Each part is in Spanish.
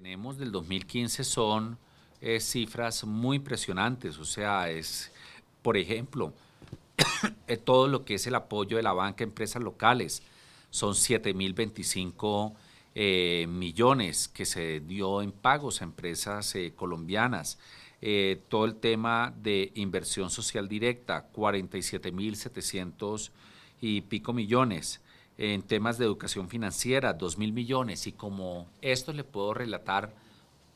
tenemos del 2015 son eh, cifras muy impresionantes. O sea, es, por ejemplo, eh, todo lo que es el apoyo de la banca a empresas locales. Son 7.025 eh, millones que se dio en pagos a empresas colombianas. todo el tema de inversión social directa, 47.700 y pico millones en temas de educación financiera, 2 mil millones. Y como esto le puedo relatar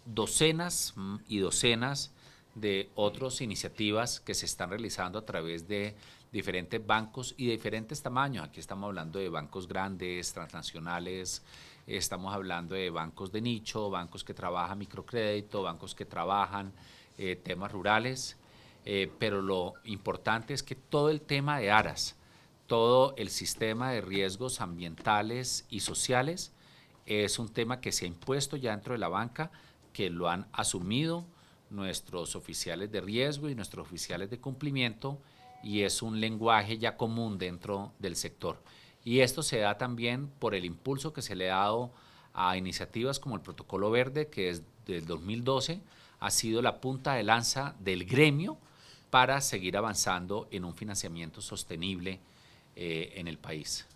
docenas mm, y docenas de otras iniciativas que se están realizando a través de diferentes bancos y de diferentes tamaños. Aquí estamos hablando de bancos grandes, transnacionales, estamos hablando de bancos de nicho, bancos que trabajan microcrédito, bancos que trabajan eh, temas rurales, eh, pero lo importante es que todo el tema de aras, todo el sistema de riesgos ambientales y sociales. Es un tema que se ha impuesto ya dentro de la banca, que lo han asumido nuestros oficiales de riesgo y nuestros oficiales de cumplimiento y es un lenguaje ya común dentro del sector. Y esto se da también por el impulso que se le ha dado a iniciativas como el Protocolo Verde, que desde el 2012 ha sido la punta de lanza del gremio para seguir avanzando en un financiamiento sostenible eh, en el país.